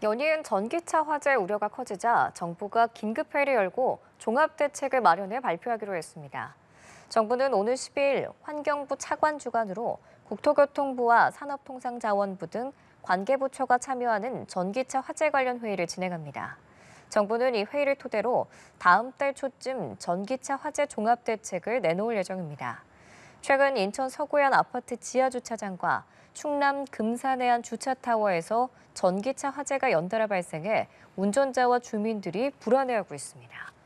연이은 전기차 화재 우려가 커지자 정부가 긴급 회의를 열고 종합 대책을 마련해 발표하기로 했습니다. 정부는 오늘 12일 환경부 차관 주관으로 국토교통부와 산업통상자원부 등 관계부처가 참여하는 전기차 화재 관련 회의를 진행합니다. 정부는 이 회의를 토대로 다음 달 초쯤 전기차 화재 종합 대책을 내놓을 예정입니다. 최근 인천 서구현 아파트 지하 주차장과 충남 금산의 한 주차타워에서 전기차 화재가 연달아 발생해 운전자와 주민들이 불안해하고 있습니다.